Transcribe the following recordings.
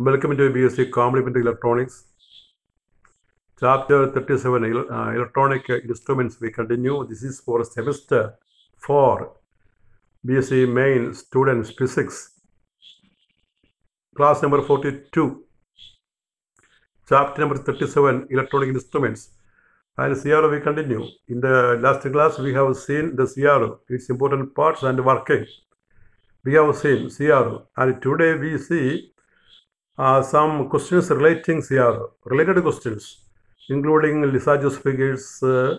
Welcome to BSc Complementary Electronics. Chapter 37 uh, Electronic Instruments. We continue. This is for semester 4 BSc Main Students Physics. Class number 42. Chapter number 37 Electronic Instruments. And CRO we continue. In the last class we have seen the CRO, its important parts and working. We have seen CRO and today we see uh, some questions relating here, related questions, including Lisa figures, uh,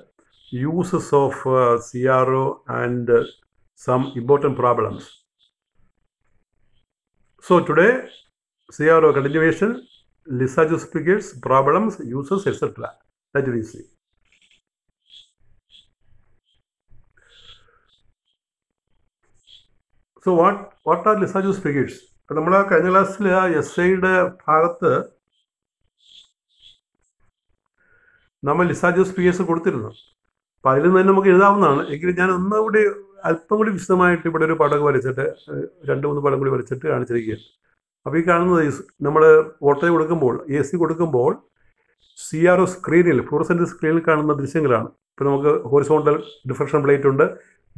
uses of uh, CRO and uh, some important problems. So today, CRO continuation, Lisa figures, problems, uses, etc. That we see. So what, what are Lissajous figures? നമ്മൾ കഴിഞ്ഞ ക്ലാസ്സിൽ ആ S ഐയുടെ ഭാഗത്ത് നമ്മൾ Jose P S കൊടുത്തിരുന്നു അപ്പം അതിൽ നിന്ന് നമുക്ക് എഴുതാവുന്നതാണ് എങ്കിലും ഞാൻ ഒന്നുകൂടി അല്പം കൂടി വിശദമായിട്ട് ഇവിടെ ഒരു പടം വരച്ചിട്ട് രണ്ട് മൂന്ന് പടം കൂടി വരച്ചിട്ട് കാണിച്ചിരിക്കുകയാണ് അപ്പോൾ ഈ കാണുന്നത് നമ്മൾ വോട്ടേജ് കൊടുക്കുമ്പോൾ എ സി കൊടുക്കുമ്പോൾ സി ആർ ഒ സ്ക്രീനിൽ ഫ്ലൂറസെൻ്റ് സ്ക്രീനിൽ കാണുന്ന ദൃശ്യങ്ങളാണ് ഇപ്പോൾ നമുക്ക് ഹോറിസോണ്ടൽ ഡിഫ്രക്ഷൻ പ്ലേറ്റ് ഉണ്ട്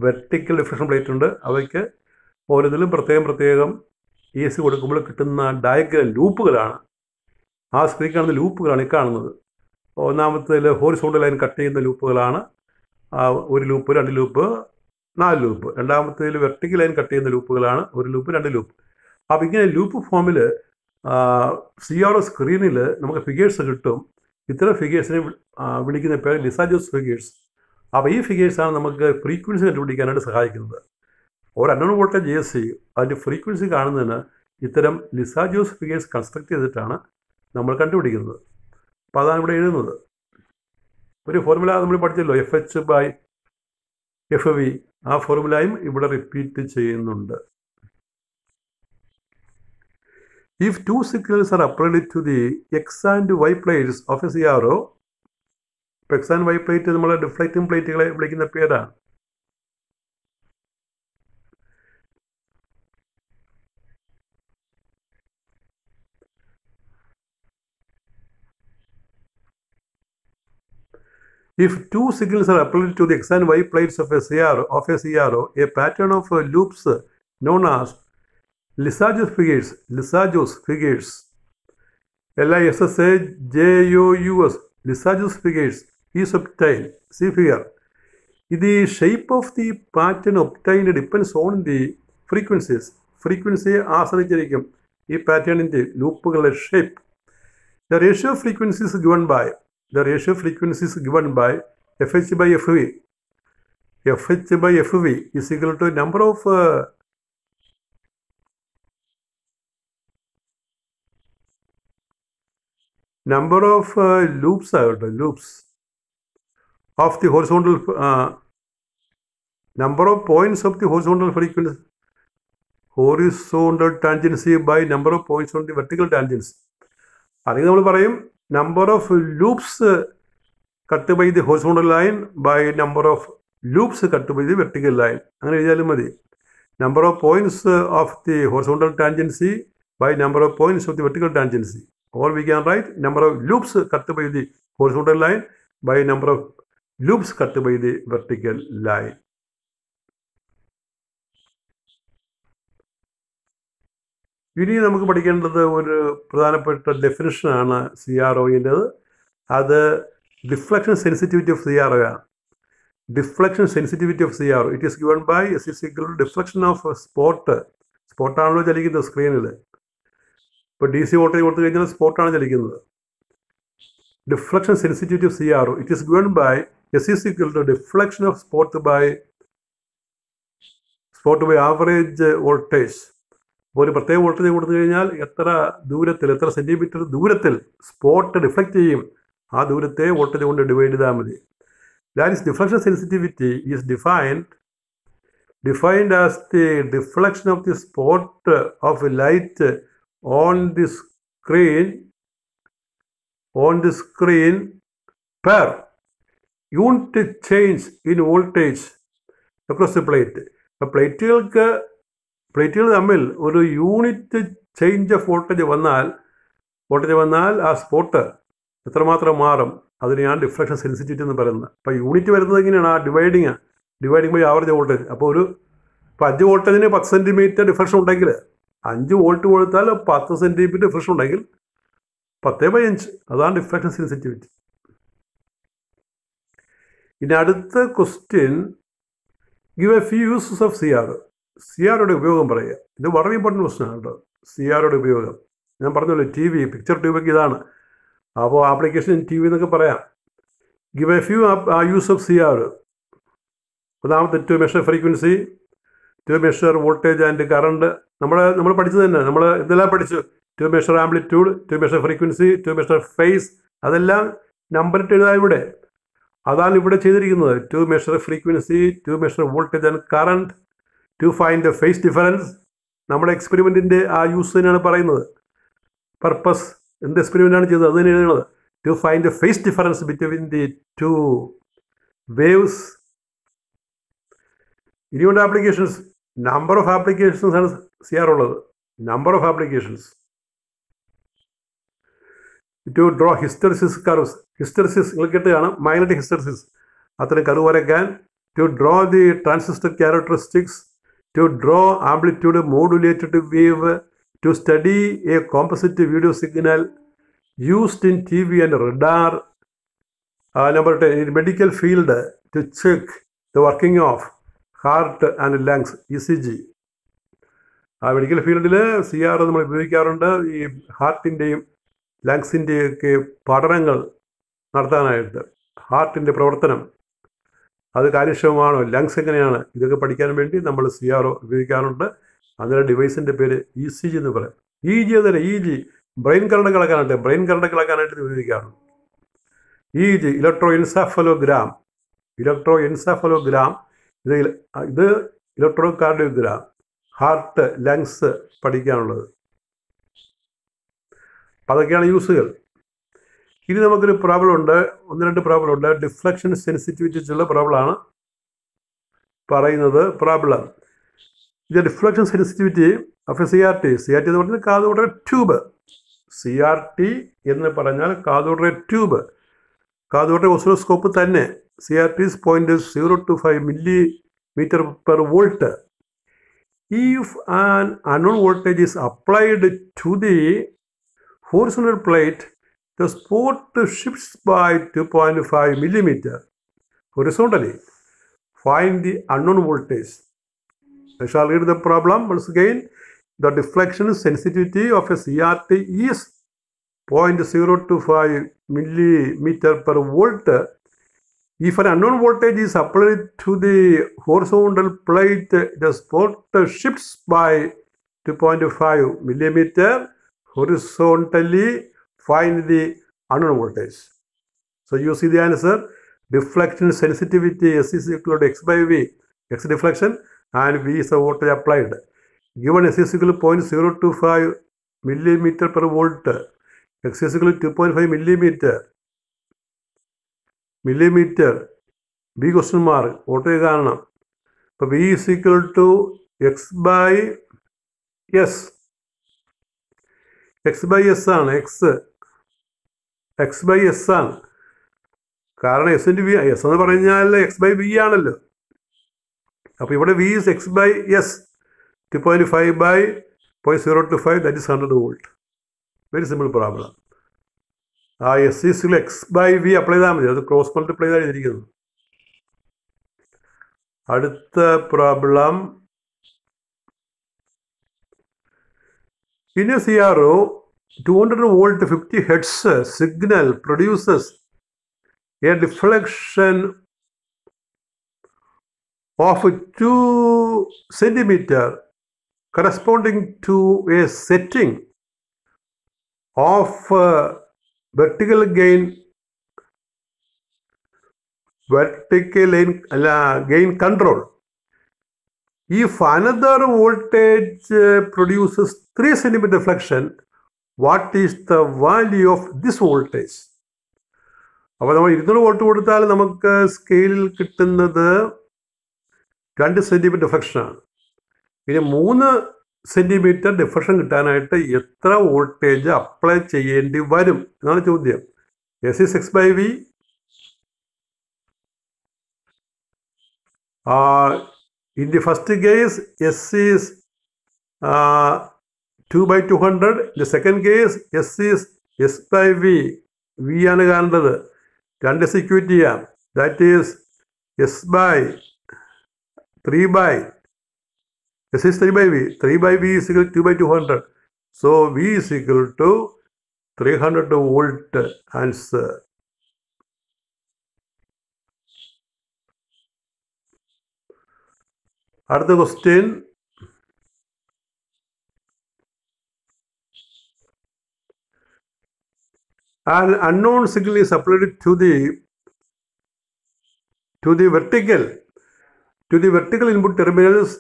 വെർട്ടിക്കൽ ഡിഫ്രക്ഷൻ പ്ലേറ്റ് ഉണ്ട് അവയ്ക്ക് ഓരോന്നിലും പ്രത്യേകം പ്രത്യേകം ഇ എസ് കൊടുക്കുമ്പോൾ കിട്ടുന്ന ഡയഗ്രം ലൂപ്പുകളാണ് ആ സ്ക്രീൻ കാണുന്ന ലൂപ്പുകളാണ് ഈ കാണുന്നത് ഒന്നാമത്തേൽ ഹോറിസോണ്ടൽ ലൈൻ കട്ട് ചെയ്യുന്ന ലൂപ്പുകളാണ് ഒരു ലൂപ്പ് രണ്ട് ലൂപ്പ് നാല് ലൂപ്പ് രണ്ടാമത്തേൽ വെർട്ടിക്കൽ ലൈൻ കട്ട് ചെയ്യുന്ന ലൂപ്പുകളാണ് ഒരു ലൂപ്പ് രണ്ട് ലൂപ്പ് അപ്പോൾ ഇങ്ങനെ ലൂപ്പ് ഫോമിൽ സി ആർ ഒ സ്ക്രീനിൽ നമുക്ക് ഫിഗേഴ്സ് കിട്ടും ഇത്തരം ഫിഗേഴ്സിനെ വിളിക്കുന്ന പേര് ലിസാജോസ് ഫിഗേഴ്സ് അപ്പോൾ ഈ ഫിഗേഴ്സാണ് നമുക്ക് ഫ്രീക്വൻസി കണ്ടുപിടിക്കാനായിട്ട് സഹായിക്കുന്നത് ഒരു an voltage G S C അതിൻ്റെ ഫ്രീക്വൻസി കാണുന്നതിന് ഇത്തരം ലിസാജോസ് ഫിഗേഴ്സ് കൺസ്ട്രക്ട് ചെയ്തിട്ടാണ് നമ്മൾ കണ്ടുപിടിക്കുന്നത് അപ്പോൾ അതാണ് ഇവിടെ എഴുതുന്നത് ഒരു ഫോർമുല നമ്മൾ പഠിച്ചല്ലോ F H by F V ആ ഫോർമുലയും ഇവിടെ റിപ്പീറ്റ് ചെയ്യുന്നുണ്ട് two signals are applied to the X and Y plates of a C R O X and Y plate നമ്മൾ ഡിഫ്ലക്റ്റിംഗ് പ്ലേറ്റുകളെ വിളിക്കുന്ന പേരാണ് If two signals are applied to the x and y plates of a CRO, of a, CRO, a pattern of uh, loops uh, known as Lissajous figures, Lissajous figures, L-I-S-S-A-J-O-U-S, figures is obtained. See figure. The shape of the pattern obtained depends on the frequencies. Frequency the loop shape. The ratio of frequencies is given by. The ratio frequency is given by FH by FV. FH by FV is equal to number of uh, number of uh, loops are the loops of the horizontal uh, number of points of the horizontal frequency horizontal tangency by number of points on the vertical tangency അല്ലെങ്കിൽ നമ്മൾ പറയും number of loops cut by the horizontal line by number of loops cut by the vertical line അങ്ങനെ എഴുതിയാലും മതി number of points of the horizontal tangency by number of points of the vertical tangency or we can write number of loops cut by the horizontal line by number of loops cut by the vertical line ഇനി നമുക്ക് പഠിക്കേണ്ടത് ഒരു പ്രധാനപ്പെട്ട ഡെഫിനിഷനാണ് C R ഒയിൻ്റെത് അത് deflection sensitivity of C R O ആണ് deflection sensitivity of C R it is given by S is equal deflection of spot സ്പോട്ടാണല്ലോ ചലിക്കുന്നത് സ്ക്രീനിൽ ഇപ്പോൾ ഡി സി വോൾട്ടേജ് കൊടുത്തു കഴിഞ്ഞാൽ സ്പോട്ടാണ് ചലിക്കുന്നത് deflection sensitivity of C R it is given by S is equal to deflection of spot by spot by average voltage അപ്പോൾ ഒരു പ്രത്യേക വോൾട്ടേജ് കൊടുത്തു കഴിഞ്ഞാൽ എത്ര ദൂരത്തിൽ എത്ര സെൻറ്റിമീറ്റർ ദൂരത്തിൽ സ്പോട്ട് റിഫ്ലക്റ്റ് ചെയ്യും ആ ദൂരത്തെ വോൾട്ടേജ് കൊണ്ട് ഡിവൈഡ് ചെയ്താൽ മതി that is deflection sensitivity is defined defined as the deflection of the spot of light on the screen on the screen per unit change in voltage across the plate അപ്പോൾ പ്ലേറ്റുകൾക്ക് പ്ലേറ്റുകൾ തമ്മിൽ ഒരു unit change of voltage വന്നാൽ voltage വന്നാൽ ആ spot എത്രമാത്രം മാറും അതിനെയാണ് ഡിഫ്ലക്ഷൻ സെൻസിറ്റിവിറ്റി എന്ന് പറയുന്നത് അപ്പോൾ യൂണിറ്റ് വരുന്നത് എങ്ങനെയാണ് ആ dividing dividing by average voltage അപ്പോൾ ഒരു ഇപ്പോൾ അഞ്ച് വോൾട്ടേജിന് പത്ത് സെൻറ്റിമീറ്റർ ഡിഫ്ലക്ഷൻ ഉണ്ടെങ്കിൽ അഞ്ച് വോൾട്ട് കൊടുത്താൽ പത്ത് സെൻറ്റിമീറ്റർ ഡിഫ്ലക്ഷൻ ഉണ്ടെങ്കിൽ പത്തേ ബൈ അഞ്ച് അതാണ് ഡിഫ്ലക്ഷൻ സെൻസിറ്റിവിറ്റി ഇനി അടുത്ത question give a few uses of C R C ഉപയോഗം പറയുക ഇത് വളരെ ഇമ്പോർട്ടൻ്റ് പ്രശ്നമാണ് കേട്ടോ സി ആറുടെ ഉപയോഗം ഞാൻ പറഞ്ഞല്ലോ ടി വി പിക്ചർ ട്യൂബൊക്കെ ഇതാണ് അപ്പോൾ ആപ്ലിക്കേഷൻ ടി വി എന്നൊക്കെ പറയാം ഗിവ് എ ഫ്യൂ ആ യൂസ് ഓഫ് സി ആർ ഒന്നാമത്തെ to measure frequency to measure voltage and current നമ്മൾ നമ്മൾ പഠിച്ചത് തന്നെ നമ്മൾ ഇതെല്ലാം പഠിച്ചു to measure amplitude to measure frequency to measure phase അതെല്ലാം നമ്പർ എഴുതാം ഇവിടെ അതാണ് ഇവിടെ ചെയ്തിരിക്കുന്നത് to measure frequency to measure voltage and current to find the phase difference നമ്മുടെ എക്സ്പെരിമെൻറ്റിൻ്റെ ആ യൂസ് തന്നെയാണ് പറയുന്നത് പർപ്പസ് എന്ത് എക്സ്പെരിമെൻ്റാണ് ചെയ്തത് അത് തന്നെ എഴുതുന്നത് to find the phase difference between the two waves ഇനിയുണ്ട് ആപ്ലിക്കേഷൻസ് നമ്പർ ഓഫ് ആപ്ലിക്കേഷൻസ് ആണ് ചെയ്യാറുള്ളത് ഉള്ളത് number of applications to draw hysteresis curves hysteresis നിങ്ങൾ കേട്ട് കാണാം മൈനറ്റ് ഹിസ്റ്ററിസിസ് അത്രയും കർവ് വരയ്ക്കാൻ to draw the transistor characteristics to draw amplitude modulated wave to study a composite video signal used in T V and radar number ten in medical field to check the working of heart and lungs E C G ആ medical ഫീൽഡിൽ C R നമ്മൾ ഉപയോഗിക്കാറുണ്ട് ഈ ഹാർട്ടിൻ്റെയും ലങ്സിൻ്റെയൊക്കെ പഠനങ്ങൾ നടത്താനായിട്ട് ഹാർട്ടിൻ്റെ പ്രവർത്തനം അത് കാര്യക്ഷമമാണോ ലങ്സ് എങ്ങനെയാണ് ഇതൊക്കെ പഠിക്കാൻ വേണ്ടി നമ്മൾ സി ആർ ഒ ഉപയോഗിക്കാറുണ്ട് അങ്ങനെ ഡിവൈസിൻ്റെ പേര് ഇ സി ജി എന്ന് പറയാം ഇ e ജി അതല്ല E e G brain current കിളക്കാനായിട്ട് ബ്രെയിൻ കറണ്ട് കിളക്കാനായിട്ട് ഇത് ഉപയോഗിക്കാറുണ്ട് E G electroencephalogram electroencephalogram ഇത് ഇത് ഇലക്ട്രോ കാർഡിയോഗ്രാം ഹാർട്ട് ലങ്സ് പഠിക്കാനുള്ളത് അതൊക്കെയാണ് യൂസുകൾ ഇനി നമുക്കൊരു പ്രോബ്ലം ഉണ്ട് ഒന്ന് രണ്ട് പ്രോബ്ലം ഉണ്ട് ഡിഫ്ലക്ഷൻ സെൻസിറ്റിവിറ്റി പ്രോബ്ലം പ്രോബ്ലമാണ് പറയുന്നത് പ്രോബ്ലം ഇത് deflection sensitivity of a C R T C R T എന്ന് പറഞ്ഞാൽ കാതുകൂടെ ട്യൂബ് സി ആർ ടി എന്ന് പറഞ്ഞാൽ കാതുകൂടെ ട്യൂബ് കാതുകൂടെ ഓസിലോസ്കോപ്പ് തന്നെ C R T point zero two five millimetre per volt if an unknown voltage is applied to the ഫോർസിനൽ plate the spot shifts by 2.5 millimeter horizontally. Find the unknown voltage. I shall read the problem once again. The deflection sensitivity of a CRT is 0.025 millimeter per volt. If an unknown voltage is applied to the horizontal plate, the spot shifts by 2.5 millimeter horizontally find the unknown voltage. So you see the answer. Deflection sensitivity S is equal to X by V, X deflection and V is the voltage applied. Given S is equal to 0.025 millimeter per volt, X is equal to 2.5 millimeter, millimeter, B question mark, What is കാരണം അപ്പോൾ V is is equal to x by X by S ആണ് X by S ആണ് കാരണം S into V S എന്ന് പറഞ്ഞാൽ X by V ആണല്ലോ അപ്പോൾ ഇവിടെ V is X by S two point five by point zero two five that is hundred volt very simple problem ആ S is X by V apply ചെയ്താൽ മതി അത് cross multiply ചെയ്താൽ എഴുതിയിരിക്കുന്നത് അടുത്ത പ്രോബ്ലം ഇനി സിയാറോ 200 volt 50 hertz uh, signal produces a deflection of 2 centimeter corresponding to a setting of uh, vertical gain vertical gain control if another voltage uh, produces 3 centimeter deflection what is the value of this voltage അപ്പോൾ നമ്മൾ ഇരുന്നൂറ് volt കൊടുത്താൽ നമുക്ക് സ്കെയിലിൽ കിട്ടുന്നത് രണ്ട് centimetre ഡിഫ്ലക്ഷനാണ് പിന്നെ മൂന്ന് സെൻറ്റിമീറ്റർ ഡിഫ്ലക്ഷൻ കിട്ടാനായിട്ട് എത്ര വോൾട്ടേജ് അപ്ലൈ ചെയ്യേണ്ടി വരും എന്നാണ് ചോദ്യം A C six by V in the first case S is 2 by 200. In the second case, S is S by V. V ആണ് കാണേണ്ടത് രണ്ട് എക്സിക്യൂട്ട് ചെയ്യാം that is S by three by S is three by V three by V is equal to by two hundred so V is equal to three hundred volt answer അടുത്ത question An unknown signal is applied to the to the vertical to the vertical input terminals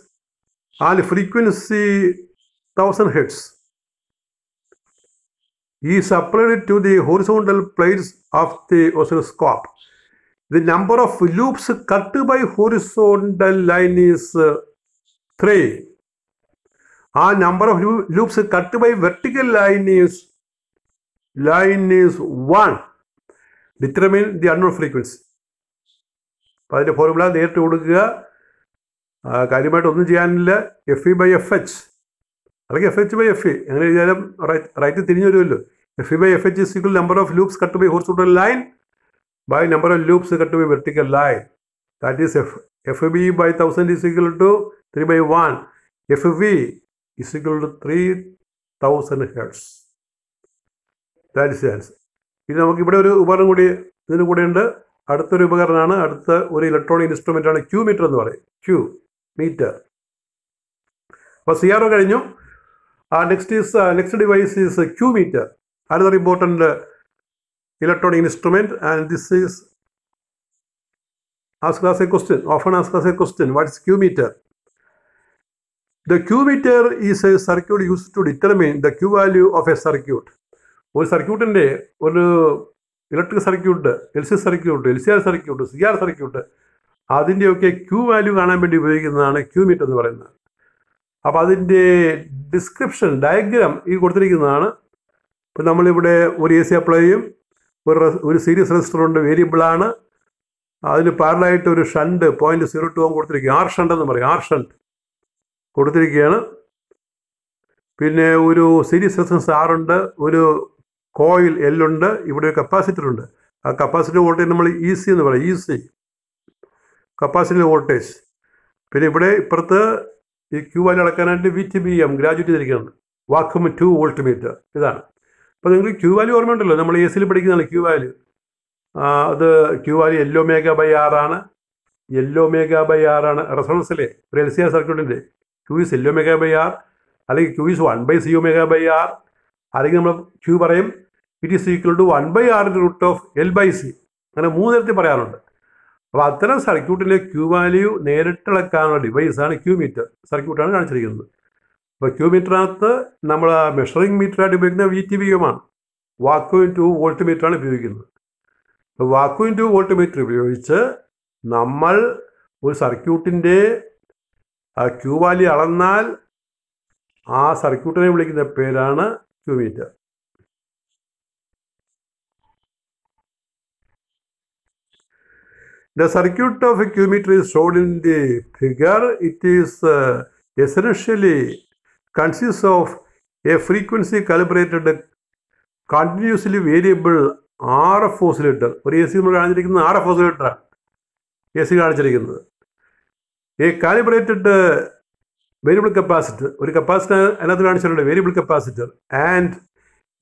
and frequency 1000 hertz is applied to the horizontal plates of the oscilloscope. The number of loops cut by horizontal line is uh, 3. And number of loops cut by vertical line is line is 1 determine the unknown frequency അപ്പോൾ അതിൻ്റെ formula നേരിട്ട് കൊടുക്കുക കാര്യമായിട്ട് ഒന്നും ചെയ്യാനില്ല F E by F H അല്ലെങ്കിൽ F H by F E എങ്ങനെ എഴുതിയാലും റൈറ്റ് തിരിഞ്ഞു വരുമല്ലോ F E by F H is equal number of loops cut by horizontal line by number of loops cut by vertical line that is F F B by thousand is equal to three by one F V is equal to three thousand hertz that is chance ഇനി നമുക്കിവിടെ ഒരു ഉപകരണം കൂടി ഇതിന് കൂടെയുണ്ട് അടുത്തൊരു ഉപകരണമാണ് അടുത്ത ഒരു ഇലക്ട്രോണിക് ഇൻസ്ട്രുമെൻ്റ് ആണ് ക്യൂ മീറ്റർ എന്ന് പറയും ക്യൂ മീറ്റർ അപ്പോൾ സി ആർ ഒ കഴിഞ്ഞു ആ next is next device is Q meter another important electronic instrument and this is ask as a question often ask as a question what's Q meter the Q meter is a circuit use to determine the Q value of a circuit ഒരു സർക്യൂട്ടിൻ്റെ ഒരു electric circuit L C circuit L C R circuit C R circuit അതിൻ്റെയൊക്കെ Q value കാണാൻ വേണ്ടി ഉപയോഗിക്കുന്നതാണ് Q meet എന്ന് പറയുന്നത് അപ്പോൾ അതിൻ്റെ ഡിസ്ക്രിപ്ഷൻ ഡയഗ്രാം ഈ കൊടുത്തിരിക്കുന്നതാണ് ഇപ്പം നമ്മളിവിടെ ഒരു എ സി അപ്ലൈ ചെയ്യും ഒരു ഒരു സീരീസ് റെസിസ്റ്ററുണ്ട് വേരിയബിളാണ് അതിന് പാരലായിട്ട് ഒരു shunt point zero two ohm കൊടുത്തിരിക്കുക ആർ ഷണ്ട് എന്ന് പറയും ആർ ഷണ്ട് കൊടുത്തിരിക്കുകയാണ് പിന്നെ ഒരു സീരീസ് റെസിസ്റ്റൻസ് ആറുണ്ട് ഒരു കോയിൽ എല്ലുണ്ട് ഇവിടെ ഒരു കപ്പാസിറ്റർ ഉണ്ട് ആ കപ്പാസിറ്റർ വോൾട്ടേജ് നമ്മൾ ഇ e സി എന്ന് പറയും E e C capacitor voltage പിന്നെ ഇവിടെ ഇപ്പുറത്ത് ഈ ക്യൂ വാല്യൂ അളക്കാനായിട്ട് V T B M graduate ചെയ്തിരിക്കുന്നുണ്ട് വാക്കും ടു വോൾട്ട് മീറ്റർ ഇതാണ് അപ്പോൾ നിങ്ങൾക്ക് ക്യൂ വാല്യൂ ഉണ്ടല്ലോ നമ്മൾ എ സിയിൽ പഠിക്കുന്നതാണ് ക്യൂ വാല്യൂ അത് Q value L omega by ആറാണ് യെല്ലോ മേഗ ബൈ ആറാണ് റെസോണൻസിലെ ഒരു എൽ സി ആർ സർക്യൂട്ടിൻ്റെ Q is L omega by R അല്ലെങ്കിൽ Q is one by C omega by R അല്ലെങ്കിൽ നമ്മൾ ക്യൂ പറയും it is equal to one by R root of L by C അങ്ങനെ മൂന്ന് നേരത്തിൽ പറയാറുണ്ട് അപ്പോൾ അത്തരം സർക്യൂട്ടിലെ ക്യൂ വാല്യൂ നേരിട്ടിളക്കാനുള്ള ഡിവൈസാണ് ക്യൂ മീറ്റർ സർക്യൂട്ടാണ് കാണിച്ചിരിക്കുന്നത് അപ്പോൾ ക്യൂ മീറ്ററിനകത്ത് നമ്മൾ മെഷറിംഗ് മീറ്ററായിട്ട് ഉപയോഗിക്കുന്ന വി ടി വിയുമാണ് വാക്വം ടു വോൾട്ട് മീറ്ററാണ് ഉപയോഗിക്കുന്നത് അപ്പോൾ വാക്വം ടു വോൾട്ട് മീറ്റർ ഉപയോഗിച്ച് നമ്മൾ ഒരു സർക്യൂട്ടിൻ്റെ ക്യൂ വാല്യൂ അളന്നാൽ ആ സർക്യൂട്ടിനെ വിളിക്കുന്ന പേരാണ് Q meter The circuit of equimetry shown in the figure, it is uh, essentially consists of a frequency calibrated continuously variable R F oscillator ഒരു എ സി നമ്മൾ കാണിച്ചിരിക്കുന്നത് ആർ എഫ് ഓസിലേറ്ററാണ് എ സി കാണിച്ചിരിക്കുന്നത് ഈ കാലിബ്രേറ്റഡ് വേരിയബിൾ കപ്പാസിറ്റർ ഒരു capacitor അതിനകത്ത് കാണിച്ചിട്ടുണ്ട് variable capacitor and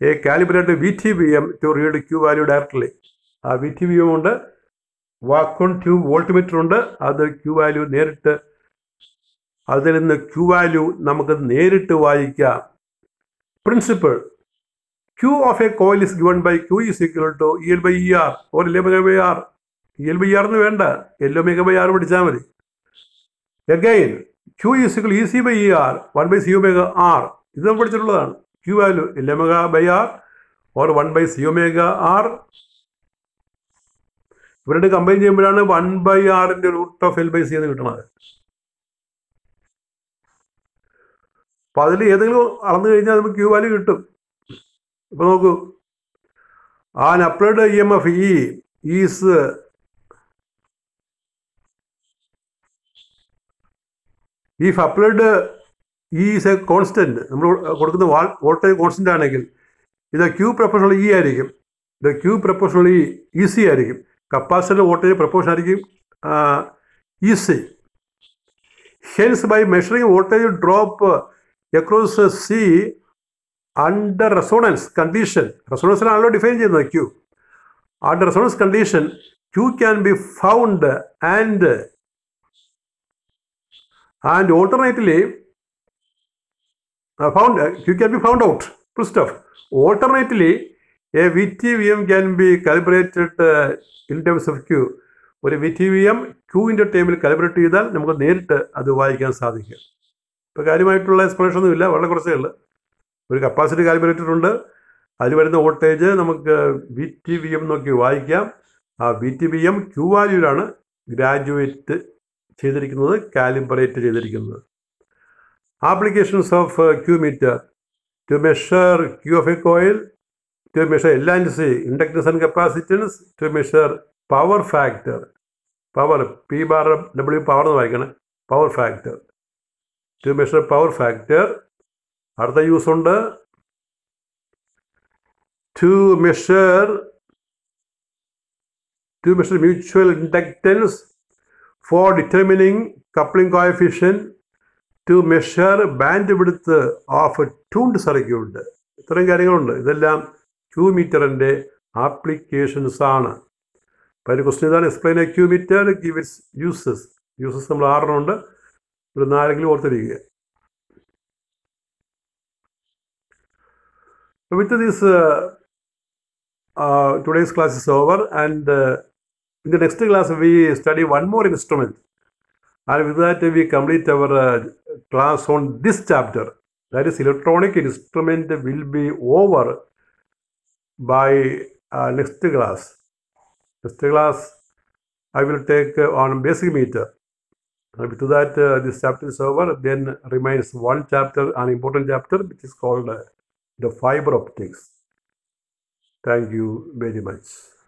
a calibrated V T B M to read Q value directly ആ വി ടി ബി എം കൊണ്ട് വാക്കോൺ ട്യൂബ് വോൾട്ട് മീറ്റർ ഉണ്ട് അത് ക്യൂ വാല്യൂ നേരിട്ട് അതിൽ നിന്ന് ക്യൂ വാല്യൂ നമുക്ക് നേരിട്ട് വായിക്കാം principle Q of a coil is given by Q is equal to E L by E R or L omega by R E L by R എന്ന് വേണ്ട L omega by R പഠിച്ചാൽ മതി again Q is equal E C by E R one by C omega R ഇത് നമ്മൾ പഠിച്ചിട്ടുള്ളതാണ് Q value L omega by R or one by C omega R ഇവരുടെ combine ചെയ്യുമ്പോഴാണ് one by ആറിന്റെ root of L by C എന്ന് കിട്ടണത് അപ്പൊ അതിൽ ഏതെങ്കിലും അളന്നു കഴിഞ്ഞാൽ നമുക്ക് ക്യൂ വാല്യൂ കിട്ടും ഇപ്പൊ നോക്കൂ an applied E M F E is if applied E is a constant നമ്മൾ കൊടുക്കുന്ന വോൾട്ടേജ് കോൺസ്റ്റന്റ് ആണെങ്കിൽ ഇത് ക്യൂ പ്രൊഫഷണൽ ഇ ആയിരിക്കും ഇത് ക്യൂ പ്രൊഫഷണൽ ഇ ഈസി ആയിരിക്കും Capacitor voltage proportion ആയിരിക്കും EC hence by measuring voltage drop across C under resonance condition റെസോണൻസിനാണല്ലോ define ചെയ്യുന്നത് Q under resonance condition Q can be found and and alternately found Q can be found out full stuff alternately a V T V M can be calibrated in terms of Q ഒരു V T V M ക്യൂവിൻ്റെ ടൈമിൽ calibrate ചെയ്താൽ നമുക്ക് നേരിട്ട് അത് വായിക്കാൻ സാധിക്കും ഇപ്പോൾ കാര്യമായിട്ടുള്ള എക്സ്പ്ലനേഷൻ ഒന്നുമില്ല വളരെ കുറച്ചേ ഉള്ളൂ ഒരു കപ്പാസിറ്റി കാലിബ്രേറ്റർ ഉണ്ട് അതിൽ വരുന്ന വോൾട്ടേജ് നമുക്ക് വി ടി വി എം നോക്കി വായിക്കാം ആ V T V M Q വാല്യൂലാണ് ഗ്രാജുവേറ്റ് ചെയ്തിരിക്കുന്നത് കാലിബ്രേറ്റ് ചെയ്തിരിക്കുന്നത് applications of Q meter to measure Q of a coil to measure L and C, inductance and capacitance, to measure power factor, power, P bar W power എന്ന് വായിക്കണം power factor to measure power factor അടുത്ത use ഉണ്ട് to measure to measure mutual inductance for determining coupling coefficient to measure bandwidth of tuned circuit ഇത്രയും കാര്യങ്ങളുണ്ട് ഇതെല്ലാം ക്യൂമീറ്ററിൻ്റെ ആപ്ലിക്കേഷൻസാണ് അപ്പോൾ അതിൻ്റെ ക്വസ്റ്റ്യൻ ഇതാണ് explain a Q meter give its uses uses നമ്മൾ ആറിനുണ്ട് ഒരു നാലെങ്കിലും ഓർത്തിരിക്കുക with these today's class is over and in the next class we study one more instrument and with that we complete our class on this chapter that is electronic instrument will be over by uh, next class. Next class, I will take uh, on basic meter. After that, uh, this chapter is over. Then remains one chapter, an important chapter, which is called uh, the fiber optics. Thank you very much.